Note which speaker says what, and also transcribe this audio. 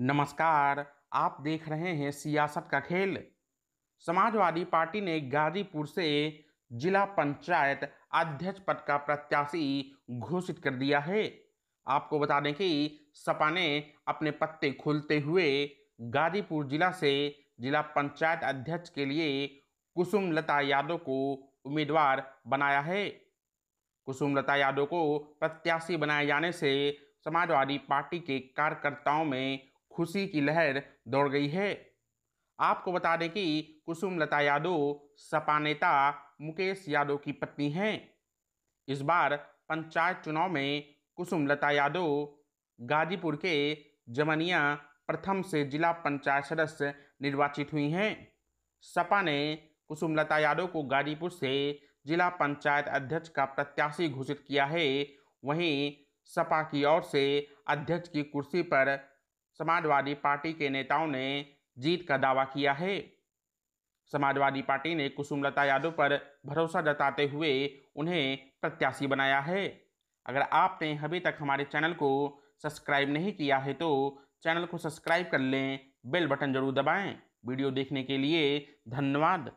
Speaker 1: नमस्कार आप देख रहे हैं सियासत का खेल समाजवादी पार्टी ने गाजीपुर से जिला पंचायत अध्यक्ष पद का प्रत्याशी घोषित कर दिया है आपको बता दें कि सपा ने अपने पत्ते खोलते हुए गाजीपुर जिला से जिला पंचायत अध्यक्ष के लिए कुसुम लता यादव को उम्मीदवार बनाया है कुसुम लता यादव को प्रत्याशी बनाए जाने से समाजवादी पार्टी के कार्यकर्ताओं में खुशी की लहर दौड़ गई है आपको बता दें कि कुसुम लता यादव सपा नेता मुकेश यादव की पत्नी हैं इस बार पंचायत चुनाव में कुसुम लता यादव गाजीपुर के जमनिया प्रथम से जिला पंचायत सदस्य निर्वाचित हुई हैं सपा ने कुसुम लता यादव को गाजीपुर से जिला पंचायत अध्यक्ष का प्रत्याशी घोषित किया है वहीं सपा की ओर से अध्यक्ष की कुर्सी पर समाजवादी पार्टी के नेताओं ने जीत का दावा किया है समाजवादी पार्टी ने कुसुमलता यादव पर भरोसा जताते हुए उन्हें प्रत्याशी बनाया है अगर आपने अभी तक हमारे चैनल को सब्सक्राइब नहीं किया है तो चैनल को सब्सक्राइब कर लें बेल बटन जरूर दबाएं वीडियो देखने के लिए धन्यवाद